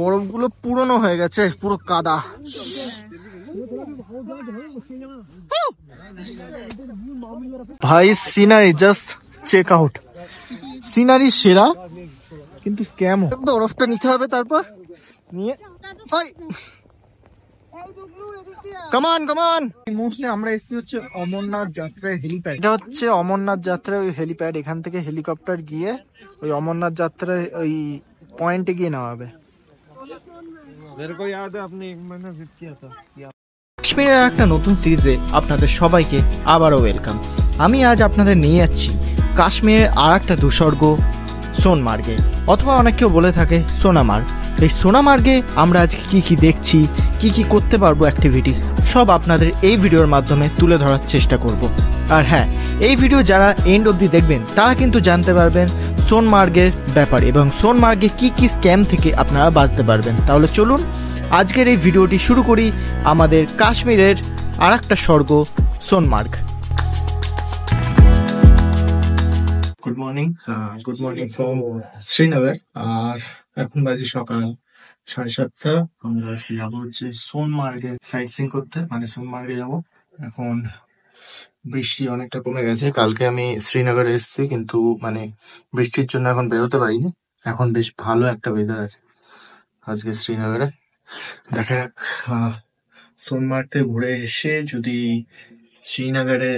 বরফগুলো পুরনো হয়ে গেছে পুরো কাদা ভাই scenery just check out scenery সেরা কিন্তু স্ক্যাম বরফটা নিতে হবে তারপর নিয়ে কমান কমান এই মুহূর্তে আমরা এসেছি হচ্ছে অমরনাথ যাত্রায় হেলিপ্যাড এটা হচ্ছে অমরনাথ যাত্রায় ওই হেলিপ্যাড এখান থেকে হেলিকপ্টার গিয়ে ওই অমরনাথ যাত্রায় ওই পয়েন্টে গিয়ে নেওয়া হবে মানে কাশ্মীরের একটা নতুন সিরিজে আপনাদের সবাইকে আবারও ওয়েলকাম আমি আজ আপনাদের নিয়ে যাচ্ছি কাশ্মীরের আর একটা দুসর্গ সোনমার্গে অথবা অনেক কেউ বলে থাকে সোনামার্গ এই সোনামার্গে আমরা আজকে কী কী দেখছি কি কি করতে পারবো অ্যাক্টিভিটিস সব আপনাদের এই ভিডিওর মাধ্যমে তুলে ধরার চেষ্টা করব আর হ্যাঁ এই ভিডিও যারা এন্ড অবধি দেখবেন তারা কিন্তু জানতে পারবেন সোনমার্গের ব্যাপারে এবং সোনমার্গে কি কি স্ক্যাম থেকে আপনারা বাঁচতে পারবেন তাহলে চলুন আজকের এই ভিডিওটি শুরু করি আমাদের কাশ্মীরের আর একটা স্বর্গ Sonamarg good morning good morning from Srinagar আর এখন বাজে সকাল সাড়ে সাতটা আমরা আজকে যাবো হচ্ছে সোনমার্গে সাইট সিং করতে মানে সোনমার্গে যাবো এখন বৃষ্টি অনেকটা কমে গেছে কালকে আমি শ্রীনগরে এসেছি কিন্তু মানে বৃষ্টির জন্য এখন বেরোতে পারিনি এখন বেশ ভালো একটা ওয়েদার আছে আজকে শ্রীনগরে দেখা যাক সোনমার্গতে ঘুরে এসে যদি শ্রীনগরে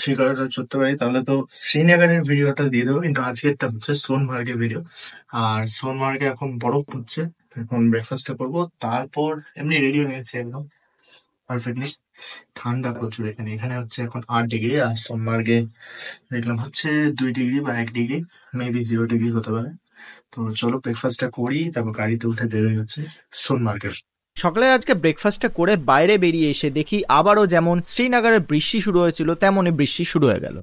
শ্রীনগরটা চড়তে পারি তাহলে তো শ্রীনগরের ভিডিওটা দিয়ে দেবো কিন্তু আজকেরটা হচ্ছে সোনমার্গের ভিডিও আর সোনমার্গে এখন বরফ পড়ছে এখন ব্রেকফাস্টটা করবো তারপর এমনি রেডিও হয়ে গেছে একদম পারফেক্টলি ঠান্ডা প্রচুর এখানে এখানে হচ্ছে এখন আট ডিগ্রি আর সোমবারকে দেখলাম হচ্ছে দুই ডিগ্রি বা এক ডিগ্রি মেবি জিরো ডিগ্রি হতে পারে তো চলো ব্রেকফাস্টটা করি তারপর গাড়িতে উঠে দেরি হচ্ছে সোনমার্গের সকালে আজকে ব্রেকফাস্টটা করে বাইরে বেরিয়ে এসে দেখি আবারও যেমন শ্রীনগরে বৃষ্টি শুরু হয়েছিল তেমনই বৃষ্টি শুরু হয়ে গেল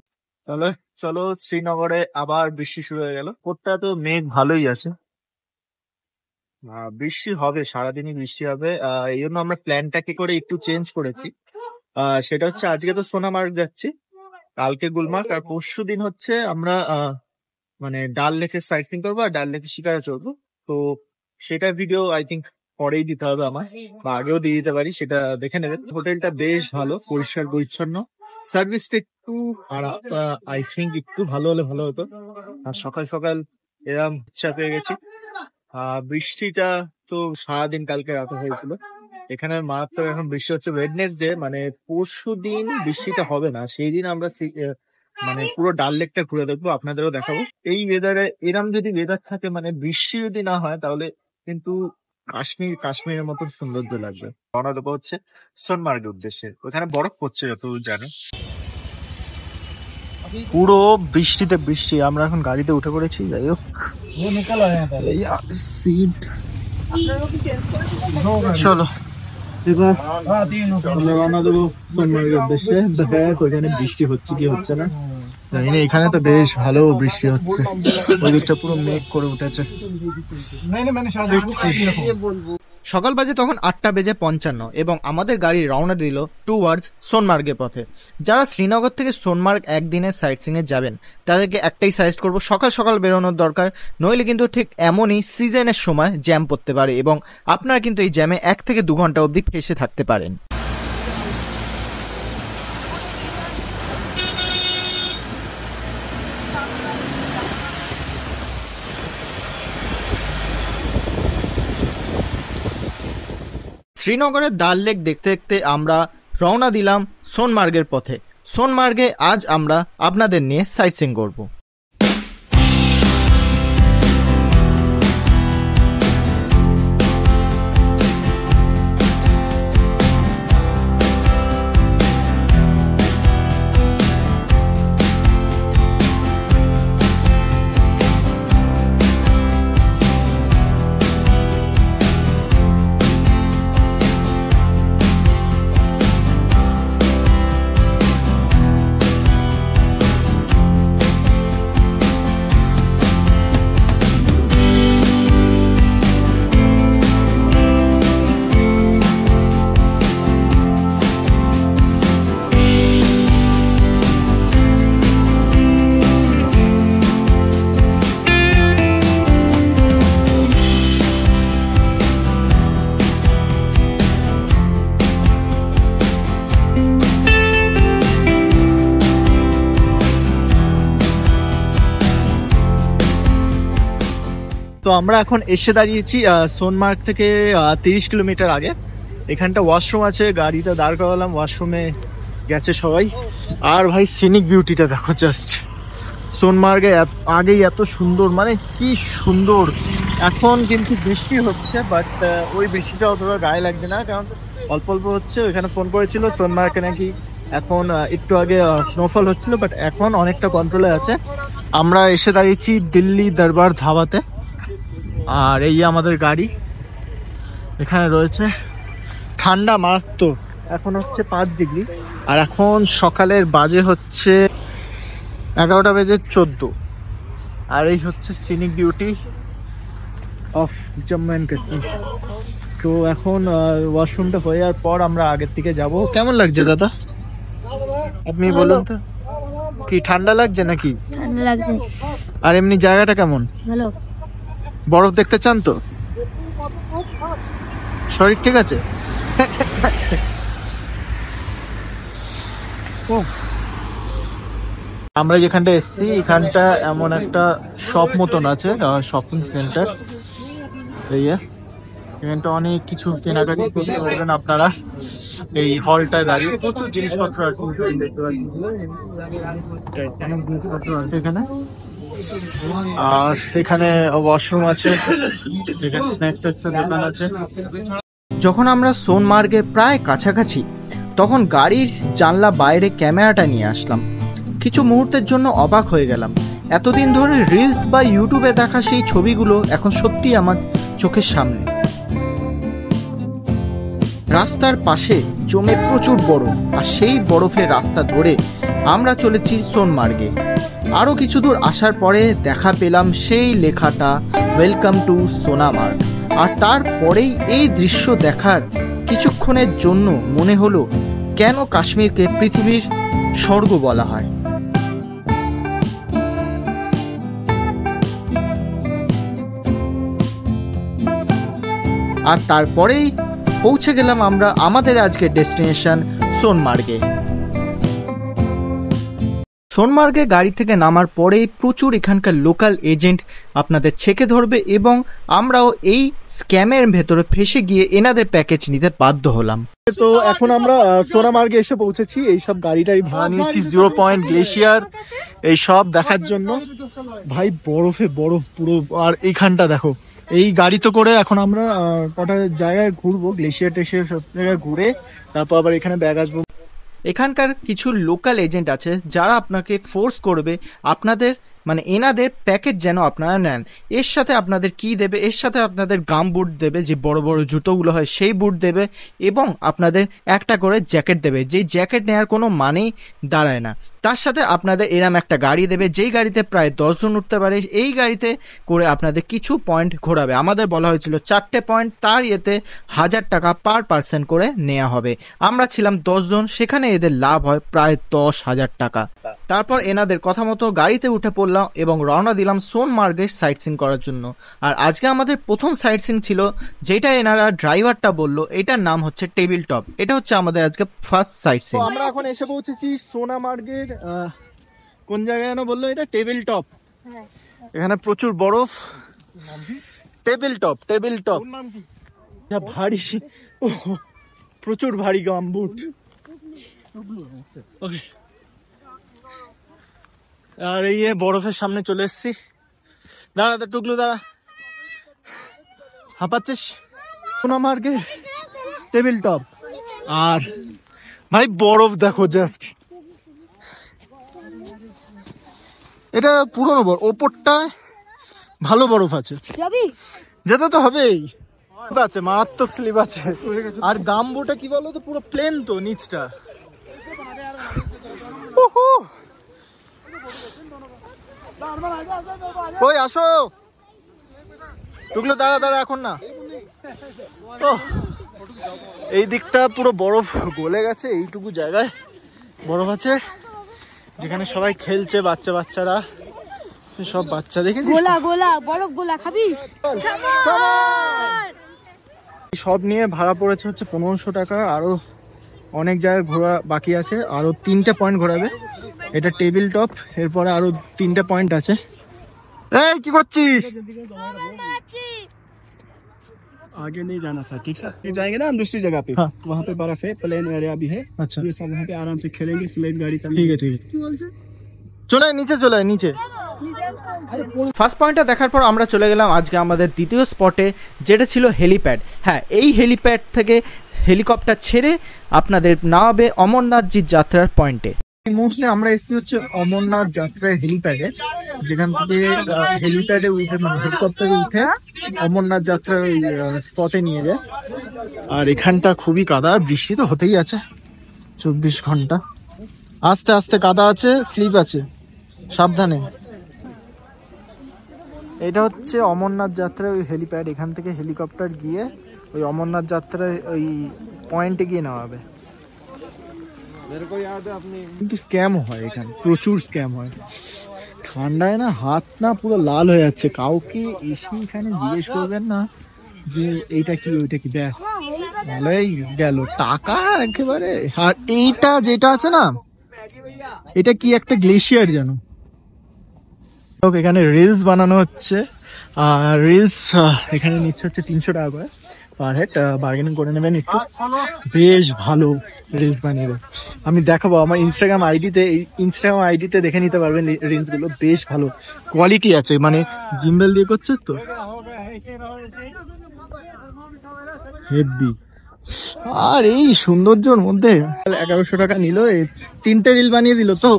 তাহলে চলো শ্রীনগরে আবার বৃষ্টি শুরু হয়ে গেল কোটটা তো মেঘ ভালোই আছে বৃষ্টি হবে সারাদিনই বৃষ্টি হবে এই জন্য আমরা প্ল্যানটাকে করে একটু চেঞ্জ করেছি সেটা হচ্ছে আজকে তো সোনামার্গ যাচ্ছি কালকে গুলমার্গ আর পরশু দিন হচ্ছে আমরা মানে ডাল লেকের সাইট সিং করবো আর ডাল লেকের শিকারে চলবো তো সেটা ভিডিও আই থিঙ্ক পরেই দিতে হবে আমার বা আগেও দিয়ে দিতে পারি সেটা দেখে নেবেন হোটেলটা বেশ ভালো পরিষ্কার পরিচ্ছন্ন সার্ভিসটা একটু খারাপ আই থিঙ্ক একটু ভালো হলে ভালো হতো আর সকাল সকাল এরম ইচ্ছা পেয়ে গেছি বৃষ্টিটা তো সারাদিন কালকে রাত হয়েছিল এখানে মারাত্মক এখন বৃষ্টি হচ্ছে ওয়েডনেসডে মানে পরশু দিন বৃষ্টিটা হবে না সেই দিন আমরা মানে পুরো ডাল লেকটা ঘুরে দেখবো আপনাদেরও দেখাবো এই ওয়েদারে এরম যদি ওয়েদার থাকে মানে বৃষ্টি যদি না হয় তাহলে কিন্তু কাশ্মীর কাশ্মীরের মতো সৌন্দর্য লাগবে রওনা দেবো হচ্ছে সোনমার্গের উদ্দেশ্যে ওখানে বরফ পড়ছে যত জানো পুরো বৃষ্টিতে বৃষ্টি আমরা এখন গাড়িতে উঠে পড়েছি যাই হোক সিট চলো বৃষ্টি হচ্ছে কি হচ্ছে না এখানে তো বেশ ভালো বৃষ্টি হচ্ছে পুরো মেঘ করে উঠেছে মানে সকাল বাজে তখন আটটা বেজে পঞ্চান্ন এবং আমাদের গাড়ি রওনা দিল টুয়ার্ডস সোনমার্গের পথে যারা শ্রীনগর থেকে সোনমার্গ একদিনের সাইট সিংয়ে যাবেন তাদেরকে একটাই সাজেস্ট করব সকাল সকাল বেরোনোর দরকার নইলে কিন্তু ঠিক এমনই সিজনের সময় জ্যাম পড়তে পারে এবং আপনারা কিন্তু এই জ্যামে এক থেকে দু ঘন্টা অবধি ফেসে থাকতে পারেন শ্রীনগরের দাল লেক দেখতে দেখতে আমরা রওনা দিলাম সোনমার্গের পথে সোনমার্গে আজ আমরা আপনাদের নিয়ে সাইট সিং করবো তো আমরা এখন এসে দাঁড়িয়েছি সোনমার্গ থেকে তিরিশ কিলোমিটার আগে এখানটা ওয়াশরুম আছে গাড়িটা দাঁড় করালাম ওয়াশরুমে গেছে সবাই আর ভাই সিনিক বিউটিটা দেখো জাস্ট সোনমার্গে আগেই এত সুন্দর মানে কি সুন্দর এখন কিন্তু বৃষ্টি হচ্ছে বাট ওই বৃষ্টিটা অতটা গায়ে লাগবে না কারণ অল্প অল্প হচ্ছে ওইখানে ফোন করেছিল সোনমার্গে নাকি এখন একটু আগে স্নোফল হচ্ছিল বাট এখন অনেকটা কন্ট্রোলে আছে আমরা এসে দাঁড়িয়েছি দিল্লি দরবার ধাবাতে আর এই আমাদের গাড়ি এখানে রয়েছে ঠান্ডা মারাত্মক এখন হচ্ছে পাঁচ ডিগ্রি আর এখন সকালের বাজে হচ্ছে এগারোটা বেজে চোদ্দো আর এই হচ্ছে scenic beauty of Jammu and Kashmir তো এখন ওয়াশরুমটা হয়ে যাওয়ার পর আমরা আগের দিকে যাব কেমন লাগছে দাদা আপনি বলুন তো কি ঠান্ডা লাগছে নাকি লাগছে আর এমনি জায়গাটা কেমন ভালো বরফ দেখতে চান তো শরীর ঠিক আছে আমরা যেখানটা এসছি এখানটা এমন একটা শপ মতন আছে শপিং সেন্টার এখানটা অনেক কিছু কেনাকাটি করতে পারবেন আপনারা এই হলটায় দাঁড়িয়ে প্রচুর জিনিসপত্র আছে জিনিসপত্র আছে এখানে আর এখানে ওয়াশরুম আছে স্ন্যাক্স দোকান আছে যখন আমরা সোনমার্গে প্রায় কাছাকাছি তখন গাড়ির জানলা বাইরে ক্যামেরাটা নিয়ে আসলাম কিছু মুহূর্তের জন্য অবাক হয়ে গেলাম এতদিন ধরে রিলস বা ইউটিউবে দেখা সেই ছবিগুলো এখন সত্যি আমার চোখের সামনে রাস্তার পাশে জমে প্রচুর বরফ আর সেই বরফের রাস্তা ধরে আমরা চলেছি সোনমার্গে আরও কিছু দূর আসার পরে দেখা পেলাম সেই লেখাটা ওয়েলকাম টু সোনামার্গ আর তারপরেই এই দৃশ্য দেখার কিছুক্ষণের জন্য মনে হলো কেন কাশ্মীরকে পৃথিবীর স্বর্গ বলা হয় আর তারপরেই পৌঁছে গেলাম আমরা আমাদের আজকের ডেস্টিনেশন সোনমার্গে সোনমার্গে গাড়ি থেকে নামার পরেই প্রচুর এখানকার লোকাল এজেন্ট আপনাদের ছেকে ধরবে এবং আমরাও এই স্ক্যামের ভেতরে ফেসে গিয়ে এনাদের প্যাকেজ নিতে বাধ্য হলাম তো এখন আমরা সোনামার্গে এসে পৌঁছেছি এই সব গাড়িটাই ভাড়া হ্যাঁ, নিয়েছি জিরো পয়েন্ট গ্লেশিয়ার এই সব দেখার জন্য ভাই বরফে বরফ পুরো আর এইখানটা দেখো এই গাড়ি তো করে এখন আমরা কটা জায়গায় ঘুরবো গ্লেশিয়ার টেশিয়ার সব জায়গায় ঘুরে তারপর আবার এখানে ব্যাগ আসবো এখানকার কিছু লোকাল এজেন্ট আছে যারা আপনাকে ফোর্স করবে আপনাদের মানে এনাদের প্যাকেজ যেন আপনারা নেন এর সাথে আপনাদের কি দেবে এর সাথে আপনাদের গাম বুট দেবে যে বড় বড় জুতোগুলো হয় সেই বুট দেবে এবং আপনাদের একটা করে জ্যাকেট দেবে যে জ্যাকেট নেওয়ার কোনো মানেই দাঁড়ায় না তার সাথে আপনাদের এরম একটা গাড়ি দেবে যেই গাড়িতে প্রায় দশজন উঠতে পারে এই গাড়িতে করে আপনাদের কিছু পয়েন্ট ঘোরাবে আমাদের বলা হয়েছিল চারটে পয়েন্ট তার ইয়েতে হাজার টাকা পার পার্সেন্ট করে নেওয়া হবে আমরা ছিলাম দশজন সেখানে এদের লাভ হয় প্রায় দশ হাজার টাকা তারপর এনাদের কথা মতো গাড়িতে উঠে পড়লাম এবং রওনা দিলাম মার্গে সাইট সিন করার জন্য আর আজকে আমাদের প্রথম সাইট সিন ছিল যেটা এনারা ড্রাইভারটা বলল এটার নাম হচ্ছে টেবিল টপ এটা হচ্ছে আমাদের আজকে ফার্স্ট সাইট সিন আমরা এখন এসে পৌঁছেছি মার্গে কোন জায়গায় যেন বললো এটা টেবিল টপ হ্যাঁ। এখানে প্রচুর বরফ টেবিল টপ টেবিল টপ ভারী প্রচুর ভারী গামবুট ওকে আর এই বরফের সামনে চলে এসছি দাঁড়া টুকলো দাঁড়া হাঁপাচ্ছিস মার্কে টেবিল টপ আর ভাই বরফ দেখো জাস্ট এটা পুরনো বরফ ওপরটায় ভালো বরফ আছে যেতে তো হবেই আছে মারাত্মক স্লিপ আছে আর দাম বোটা কি বলো তো পুরো প্লেন তো নিচটা ওই আসো টুকলো দাঁড়া দাঁড়া এখন না এই দিকটা পুরো বরফ গলে গেছে এইটুকু জায়গায় বরফ আছে যেখানে সবাই খেলছে বাচ্চা বাচ্চারা সব বাচ্চা দেখে গোলা গোলা বরফ গোলা খাবি সব নিয়ে ভাড়া পড়েছে হচ্ছে পনেরোশো টাকা আরো অনেক জায়গায় ঘোরা বাকি আছে আরো তিনটে পয়েন্ট ঘোরাবে এটা টেবিল টপ এরপরে আরও তিনটে পয়েন্ট আছে এই কি করছিস आगे नहीं जाना सर ठीक सर ये जाएंगे ना हम दूसरी जगह पे हाँ। वहाँ पे बर्फ है प्लेन एरिया भी है अच्छा ये सब वहाँ पे आराम से खेलेंगे स्लेट गाड़ी का ठीक है ठीक है চলে নিচে চলে নিচে ফার্স্ট পয়েন্টটা দেখার পর আমরা চলে গেলাম আজকে আমাদের দ্বিতীয় স্পটে যেটা ছিল হেলিপ্যাড হ্যাঁ এই হেলিপ্যাড থেকে হেলিকপ্টার ছেড়ে আপনাদের নামাবে অমরনাথজির যাত্রার পয়েন্টে এই মুহূর্তে আমরা এসেছি হচ্ছে অমরনাথ যাত্রার হেলিপ্যাডে যেখান থেকে হেলিপ্যাডে উঠে মানে হেলিকপ্টারে উঠে অমরনাথ যাত্রার ওই স্পটে নিয়ে যায় আর এখানটা খুবই কাদা বৃষ্টি তো হতেই আছে চব্বিশ ঘন্টা আস্তে আস্তে কাদা আছে স্লিপ আছে সাবধানে এটা হচ্ছে অমরনাথ যাত্রার ওই হেলিপ্যাড এখান থেকে হেলিকপ্টার গিয়ে ওই অমরনাথ যাত্রার ওই পয়েন্টে গিয়ে নেওয়া হবে কিন্তু স্ক্যাম হয় এখানে প্রচুর স্ক্যাম হয় ঠান্ডায় না হাত না পুরো লাল হয়ে যাচ্ছে কাউকে এসে এখানে জিজ্ঞেস করবেন না যে এইটা কি ওইটা কি ব্যাস ভালোই গেল টাকা একেবারে আর এইটা যেটা আছে না এটা কি একটা গ্লেশিয়ার যেন এখানে রিলস বানানো হচ্ছে আর রিলস এখানে নিচ্ছে হচ্ছে তিনশো টাকা করে পার হেড বার্গেনিং করে নেবেন একটু বেশ ভালো রিলস বানিয়ে দেয় আমি দেখাবো আমার ইনস্টাগ্রাম আইডিতে এই ইনস্টাগ্রাম আইডিতে দেখে নিতে পারবেন রিলসগুলো বেশ ভালো কোয়ালিটি আছে মানে জিম্বেল দিয়ে করছে তো হেভি আর এই সৌন্দর্যর মধ্যে এগারোশো টাকা নিল এই তিনটে রিল বানিয়ে দিল তো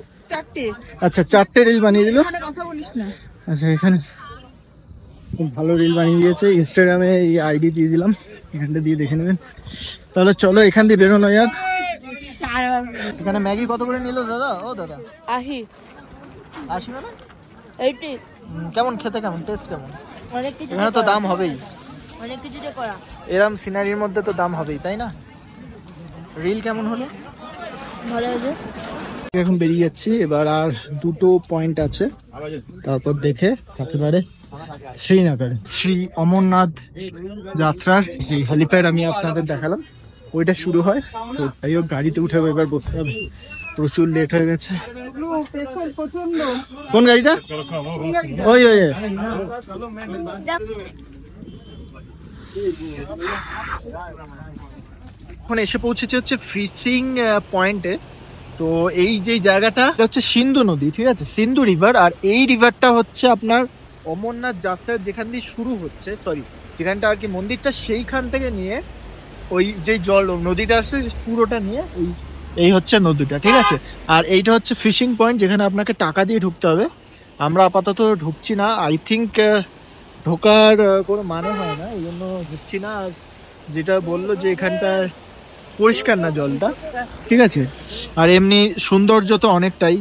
আচ্ছা চারটে রিল বানিয়ে দিল আচ্ছা এখানে খুব ভালো রিল বানিয়ে দিয়েছে ইনস্টাগ্রামে এই আইডি দিয়ে দিলাম এখানটা দিয়ে দেখে নেবেন তাহলে চলো এখান দিয়ে বেরোনো যাক এখানে ম্যাগি কত করে নিল দাদা ও দাদা আহি আসি মানে এইটি কেমন খেতে কেমন টেস্ট কেমন অনেক কিছু এখানে তো দাম হবেই অনেক কিছু করা এরম সিনারির মধ্যে তো দাম হবেই তাই না রিল কেমন হলো ভালো হয়েছে এখন বেরিয়ে যাচ্ছি এবার আর দুটো পয়েন্ট আছে তারপর দেখে একেবারে শ্রীনগর শ্রী অমরনাথ যাত্রার যে হেলিপ্যাড আমি আপনাদের দেখালাম ওইটা শুরু হয় তো তাই হোক গাড়িতে উঠে এবার বসতে হবে প্রচুর লেট হয়ে গেছে কোন গাড়িটা ওই ওই এখন এসে পৌঁছেছি হচ্ছে ফিশিং পয়েন্টে তো এই যে জায়গাটা হচ্ছে সিন্ধু নদী ঠিক আছে সিন্ধু রিভার আর এই রিভারটা হচ্ছে আপনার অমরনাথ যাত্রা যেখান দিয়ে শুরু হচ্ছে সরি যেখানটা আর কি মন্দিরটা সেইখান থেকে নিয়ে ওই যে জল নদীটা আছে পুরোটা নিয়ে ওই এই হচ্ছে নদীটা ঠিক আছে আর এইটা হচ্ছে ফিশিং পয়েন্ট যেখানে আপনাকে টাকা দিয়ে ঢুকতে হবে আমরা আপাতত ঢুকছি না আই থিঙ্ক ঢোকার কোনো মানে হয় না এই জন্য ঢুকছি না আর যেটা বললো যে এখানটায় পরিষ্কার না জলটা ঠিক আছে আর এমনি সৌন্দর্য তো অনেকটাই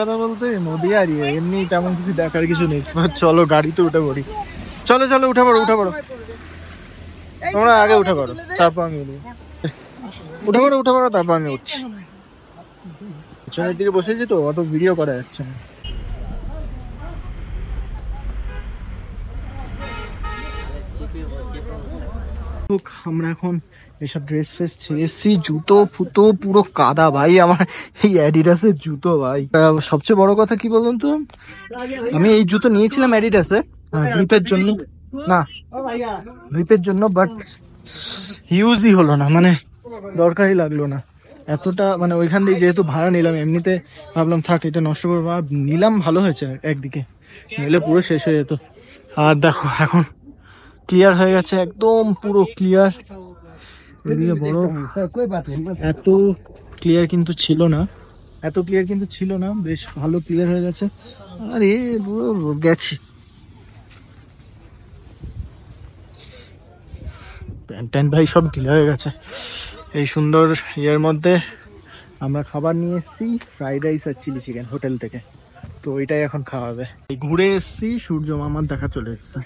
কথা বলতে নদী আর ইয়ে, এমনি তেমন কিছু দেখার কিছু নেই চলো গাড়িতে উঠে পড়ি চলো চলো উঠে পড়ো উঠে পড়ো তোমরা আগে উঠে পড়ো তারপর আমি উঠে পড়ো উঠে পড়ো তারপর আমি উঠছি পিছনের দিকে বসেছি তো অত ভিডিও করা যাচ্ছে না আমরা এখন এসব ড্রেস ফ্রেস ছেড়েছি জুতো ফুতো পুরো কাদা ভাই আমার এই অ্যাডিডাসের জুতো ভাই সবচেয়ে বড় কথা কি বলুন তো আমি এই জুতো নিয়েছিলাম অ্যাডিডাসে গ্রিপের জন্য না গ্রিপের জন্য বাট হিউজই হলো না মানে দরকারই লাগলো না এতটা মানে ওইখান দিয়ে যেহেতু ভাড়া নিলাম এমনিতে ভাবলাম থাক এটা নষ্ট করবো আর নিলাম ভালো হয়েছে একদিকে নিলে পুরো শেষ হয়ে যেত আর দেখো এখন ক্লিয়ার হয়ে গেছে একদম পুরো ক্লিয়ার এদিকে বড় হ্যাঁ, এত ক্লিয়ার কিন্তু ছিল না এত ক্লিয়ার কিন্তু ছিল না বেশ ভালো ক্লিয়ার হয়ে গেছে আরে গেছে প্যান্ট ভাই সব ক্লিয়ার হয়ে গেছে এই সুন্দর ইয়ের মধ্যে আমরা খাবার নিয়ে এসেছি ফ্রাইড রাইস আর চিলি চিকেন হোটেল থেকে তো ওইটাই এখন খাওয়াবে ঘুরে এসেছি সূর্য মামার দেখা চলে এসছে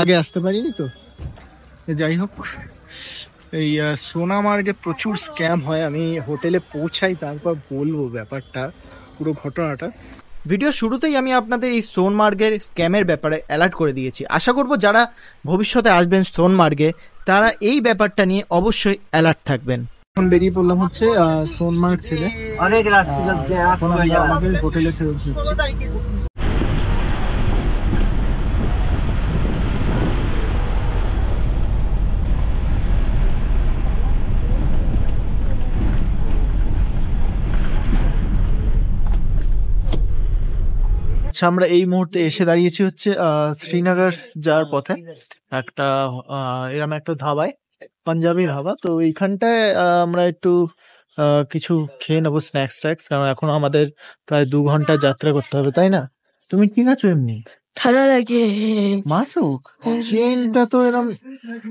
আগে আসতে পারিনি তো যাই হোক এই সোনা মার্গে প্রচুর স্ক্যাম হয় আমি হোটেলে পৌঁছাই তারপর বলবো ব্যাপারটা পুরো ঘটনাটা ভিডিও শুরুতেই আমি আপনাদের এই সোনমার্গের স্ক্যামের ব্যাপারে অ্যালার্ট করে দিয়েছি আশা করব যারা ভবিষ্যতে আসবেন সোনমার্গে তারা এই ব্যাপারটা নিয়ে অবশ্যই অ্যালার্ট থাকবেন এখন বেরিয়ে পড়লাম হচ্ছে সোনমার্গ ছেড়ে অনেক রাত্রি হোটেলে ফেরত আচ্ছা আমরা এই মুহূর্তে এসে দাঁড়িয়েছি হচ্ছে শ্রীনগর যাওয়ার পথে একটা এরম একটা ধাবায় পাঞ্জাবি ধাবা তো এইখানটায় আমরা একটু কিছু খেয়ে নেবো স্ন্যাক্স ট্যাক্স কারণ এখন আমাদের প্রায় দু ঘন্টা যাত্রা করতে হবে তাই না তুমি কি আছো এমনি ঠান্ডা লাগছে মাসুক চেনটা তো এরকম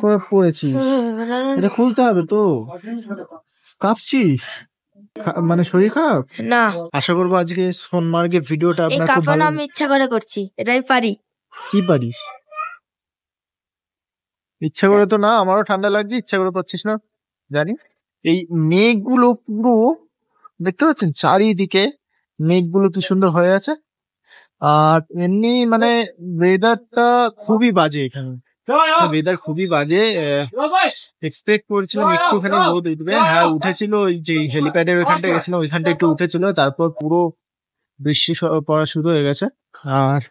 করে পড়েছি হ্যাঁ, এটা খুলতে হবে তো কাঁপছি মানে শরীর খারাপ না আশা করবো আজকে সোনমার্গে ভিডিওটা আপনার খুব ভালো আমি ইচ্ছা করে করছি এটাই পারি কি পারিস ইচ্ছা করে তো না আমারও ঠান্ডা লাগছে ইচ্ছা করে পাচ্ছিস না জানি এই মেঘগুলো পুরো দেখতে পাচ্ছেন চারিদিকে মেঘগুলো কি সুন্দর হয়ে আছে আর এমনি মানে ওয়েদারটা খুবই বাজে এখানে ওয়েদার খুবই বাজে এক্সপেক্ট করছিলাম একটুখানি রোদ উঠবে হ্যাঁ উঠেছিল ওই যে হেলিপ্যাডের ওইখানটা গেছিলাম ওইখানটা একটু উঠেছিল তারপর পুরো বৃষ্টি পড়া শুরু হয়ে গেছে আর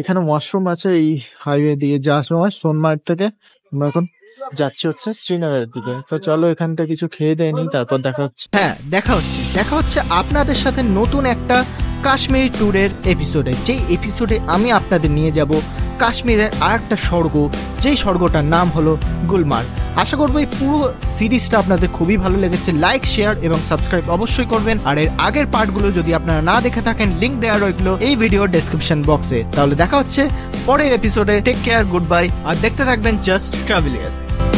এখানে ওয়াশরুম আছে এই হাইওয়ে দিয়ে যাওয়ার মানে সময় সোনমার্গ থেকে আমরা এখন যাচ্ছি হচ্ছে শ্রীনগরের দিকে তো চলো এখানটা কিছু খেয়ে দেয়নি তারপর দেখা হচ্ছে হ্যাঁ দেখা হচ্ছে দেখা হচ্ছে আপনাদের সাথে নতুন একটা কাশ্মীর ট্যুরের এপিসোডে যেই এপিসোডে আমি আপনাদের নিয়ে যাব কাশ্মীরের আর একটা স্বর্গ যেই স্বর্গটার নাম হলো গুলমার্গ আশা করবো এই পুরো সিরিজটা আপনাদের খুবই ভালো লেগেছে লাইক শেয়ার এবং সাবস্ক্রাইব অবশ্যই করবেন আর এর আগের পার্টগুলো যদি আপনারা না দেখে থাকেন লিঙ্ক দেওয়া রইল এই ভিডিওর ডেসক্রিপশন বক্সে তাহলে দেখা হচ্ছে পরের এপিসোডে টেক কেয়ার গুড বাই আর দেখতে থাকবেন জাস্ট ট্রাভেলিয়ার্স